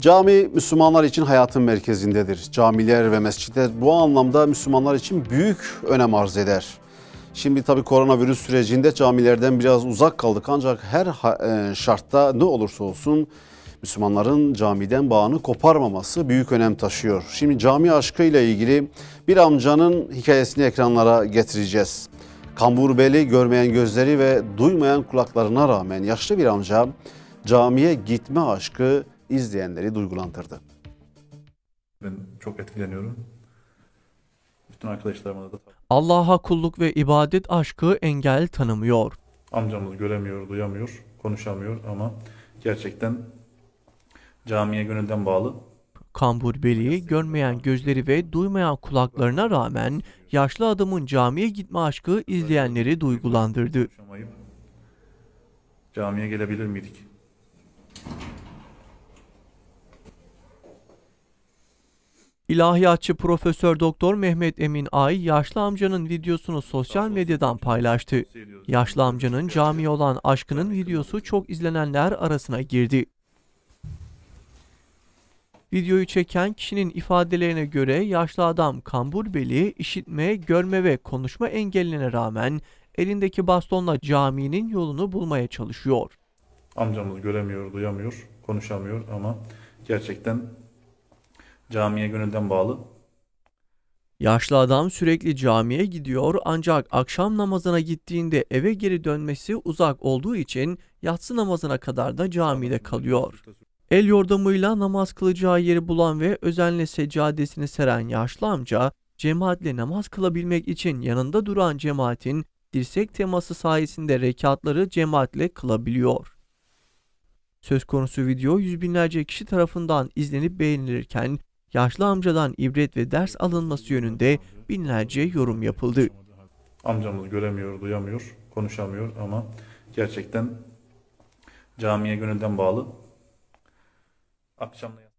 Cami Müslümanlar için hayatın merkezindedir. Camiler ve mescitler bu anlamda Müslümanlar için büyük önem arz eder. Şimdi tabii koronavirüs sürecinde camilerden biraz uzak kaldık ancak her e, şartta ne olursa olsun Müslümanların camiden bağını koparmaması büyük önem taşıyor. Şimdi cami aşkıyla ilgili bir amcanın hikayesini ekranlara getireceğiz. Kamburbeli görmeyen gözleri ve duymayan kulaklarına rağmen yaşlı bir amca camiye gitme aşkı izleyenleri duygulandırdı. Ben çok etkileniyorum. Bütün arkadaşlarıma da Allah'a kulluk ve ibadet aşkı engel tanımıyor. Amcamız göremiyor, duyamıyor, konuşamıyor ama gerçekten camiye gönülden bağlı. Kambur Beli görmeyen gözleri ve duymayan kulaklarına rağmen yaşlı adamın camiye gitme aşkı izleyenleri duygulandırdı. Camiye gelebilir miydik? İlahiyatçı Profesör Doktor Mehmet Emin Ay, yaşlı amcanın videosunu sosyal medyadan paylaştı. Yaşlı amcanın cami olan aşkının videosu çok izlenenler arasına girdi. Videoyu çeken kişinin ifadelerine göre yaşlı adam kambur beli, işitme, görme ve konuşma engeline rağmen elindeki bastonla caminin yolunu bulmaya çalışıyor. Amcamız göremiyor, duyamıyor, konuşamıyor ama gerçekten Camiye gönülden bağlı. Yaşlı adam sürekli camiye gidiyor ancak akşam namazına gittiğinde eve geri dönmesi uzak olduğu için yatsı namazına kadar da camide kalıyor. El yordamıyla namaz kılacağı yeri bulan ve özenle seccadesini seren yaşlı amca, cemaatle namaz kılabilmek için yanında duran cemaatin dirsek teması sayesinde rekatları cemaatle kılabiliyor. Söz konusu video yüz binlerce kişi tarafından izlenip beğenilirken yaşlı amcadan ibret ve ders alınması yönünde binlerce yorum yapıldı. Amcamız göremiyor, duyamıyor, konuşamıyor ama gerçekten camiye gönülden bağlı. Akşamda